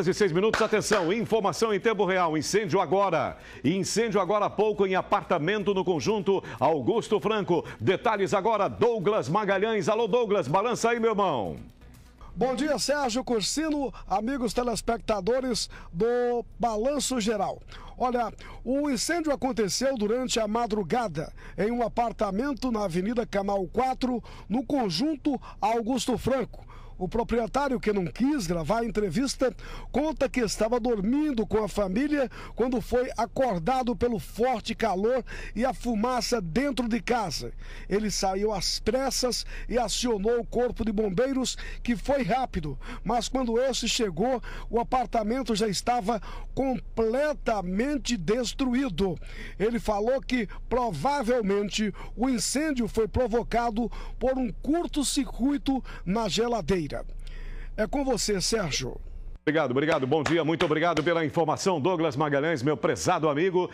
16 minutos, atenção, informação em tempo real, incêndio agora. Incêndio agora há pouco em apartamento no conjunto Augusto Franco. Detalhes agora, Douglas Magalhães. Alô, Douglas, balança aí, meu irmão. Bom dia, Sérgio Cursino, amigos telespectadores do Balanço Geral. Olha, o incêndio aconteceu durante a madrugada em um apartamento na Avenida Camal 4, no conjunto Augusto Franco. O proprietário, que não quis gravar a entrevista, conta que estava dormindo com a família quando foi acordado pelo forte calor e a fumaça dentro de casa. Ele saiu às pressas e acionou o corpo de bombeiros, que foi rápido, mas quando esse chegou, o apartamento já estava completamente destruído. Ele falou que provavelmente o incêndio foi provocado por um curto-circuito na geladeira. É com você, Sérgio. Obrigado, obrigado. Bom dia, muito obrigado pela informação, Douglas Magalhães, meu prezado amigo.